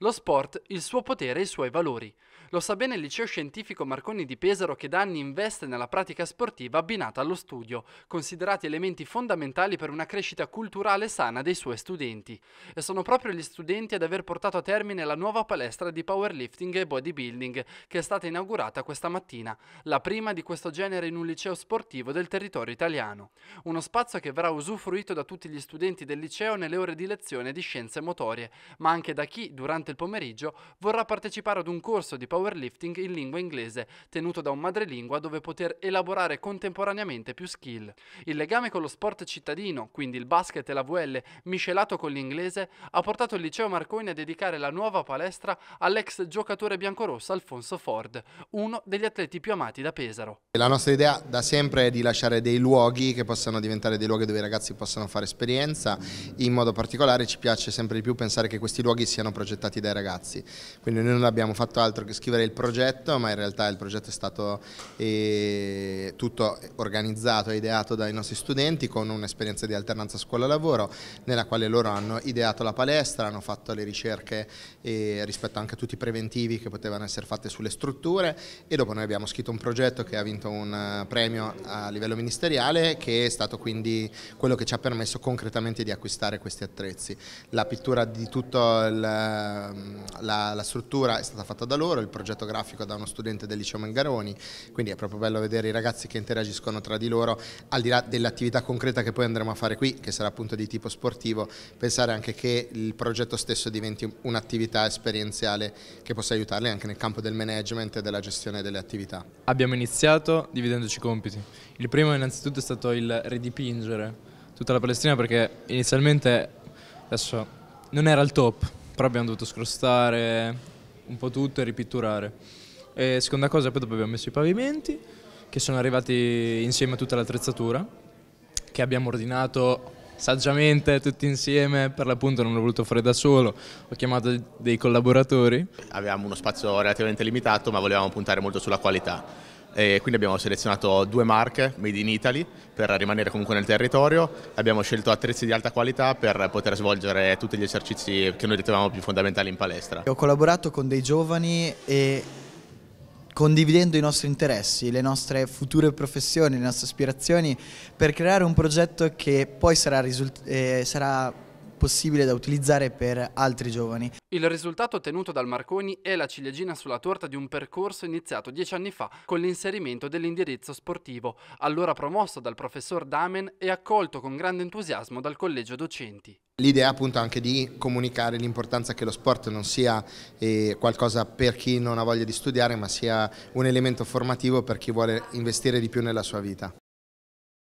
Lo sport, il suo potere e i suoi valori. Lo sa bene il liceo scientifico Marconi di Pesaro che da anni investe nella pratica sportiva abbinata allo studio, considerati elementi fondamentali per una crescita culturale sana dei suoi studenti. E sono proprio gli studenti ad aver portato a termine la nuova palestra di powerlifting e bodybuilding che è stata inaugurata questa mattina, la prima di questo genere in un liceo sportivo del territorio italiano. Uno spazio che verrà usufruito da tutti gli studenti del liceo nelle ore di lezione di scienze motorie, ma anche da chi durante durante il pomeriggio vorrà partecipare ad un corso di powerlifting in lingua inglese tenuto da un madrelingua dove poter elaborare contemporaneamente più skill. Il legame con lo sport cittadino, quindi il basket e la VL miscelato con l'inglese, ha portato il liceo Marconi a dedicare la nuova palestra all'ex giocatore biancorosso Alfonso Ford, uno degli atleti più amati da Pesaro. La nostra idea da sempre è di lasciare dei luoghi che possano diventare dei luoghi dove i ragazzi possano fare esperienza, in modo particolare ci piace sempre di più pensare che questi luoghi siano progettati curati dai ragazzi. Quindi noi non abbiamo fatto altro che scrivere il progetto, ma in realtà il progetto è stato eh, tutto organizzato e ideato dai nostri studenti con un'esperienza di alternanza scuola-lavoro nella quale loro hanno ideato la palestra, hanno fatto le ricerche eh, rispetto anche a tutti i preventivi che potevano essere fatte sulle strutture e dopo noi abbiamo scritto un progetto che ha vinto un eh, premio a livello ministeriale che è stato quindi quello che ci ha permesso concretamente di acquistare questi attrezzi. La pittura di tutto il Ehm, la, la, struttura è stata fatta da loro, il progetto grafico da uno studente del liceo Mangaroni, quindi è proprio bello vedere i ragazzi che interagiscono tra di loro, al di là dell'attività concreta che poi andremo a fare qui, che sarà appunto di tipo sportivo, pensare anche che il progetto stesso diventi un'attività esperienziale che possa aiutarli anche nel campo del management e della gestione delle attività. Abbiamo iniziato dividendoci i compiti. Il primo innanzitutto è stato il ridipingere tutta la Palestina perché inizialmente adesso non era il top, però abbiamo dovuto scrostare un po' tutto e ripitturare. E seconda cosa, poi dopo abbiamo messo i pavimenti, che sono arrivati insieme a tutta l'attrezzatura, che abbiamo ordinato saggiamente tutti insieme, per l'appunto non l'ho voluto fare da solo, ho chiamato dei collaboratori. Avevamo uno spazio relativamente limitato ma volevamo puntare molto sulla qualità e quindi abbiamo selezionato due marche made in Italy per rimanere comunque nel territorio, abbiamo scelto attrezzi di alta qualità per poter svolgere tutti gli esercizi che noi ritenevamo più fondamentali in palestra. Ho collaborato con dei giovani e condividendo i nostri interessi, le nostre future professioni, le nostre aspirazioni per creare un progetto che poi sarà, eh, sarà possibile da utilizzare per altri giovani. Il risultato ottenuto dal Marconi è la ciliegina sulla torta di un percorso iniziato dieci anni fa con l'inserimento dell'indirizzo sportivo, allora promosso dal professor Damen e accolto con grande entusiasmo dal collegio docenti. L'idea appunto anche di comunicare l'importanza che lo sport non sia eh, qualcosa per chi non ha voglia di studiare ma sia un elemento formativo per chi vuole investire di più nella sua vita.